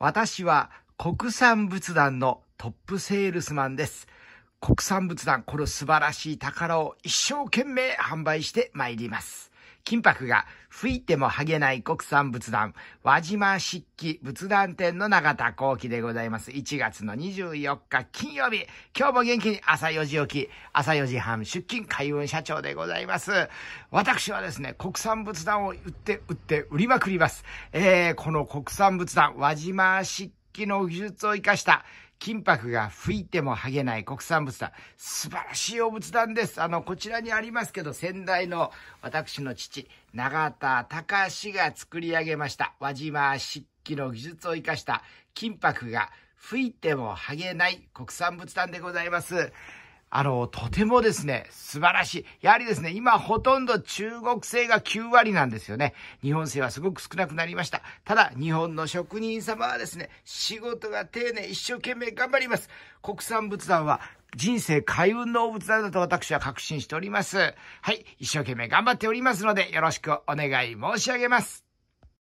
私は国産仏壇のトップセールスマンです。国産仏壇、この素晴らしい宝を一生懸命販売してまいります。金箔が吹いても剥げない国産仏壇、輪島漆器仏壇店の永田幸喜でございます。1月の24日金曜日、今日も元気に朝4時起き、朝4時半出勤海運社長でございます。私はですね、国産仏壇を売って売って売りまくります。えー、この国産仏壇、輪島漆器揮の技術を生かした金箔が吹いても剥げない国産仏壇。素晴らしいお仏壇です。あの、こちらにありますけど、先代の私の父、永田隆が作り上げました。輪島漆器の技術を生かした金箔が吹いても剥げない国産仏壇でございます。あの、とてもですね、素晴らしい。やはりですね、今ほとんど中国製が9割なんですよね。日本製はすごく少なくなりました。ただ、日本の職人様はですね、仕事が丁寧、一生懸命頑張ります。国産仏壇は人生開運の仏壇だと私は確信しております。はい、一生懸命頑張っておりますので、よろしくお願い申し上げます。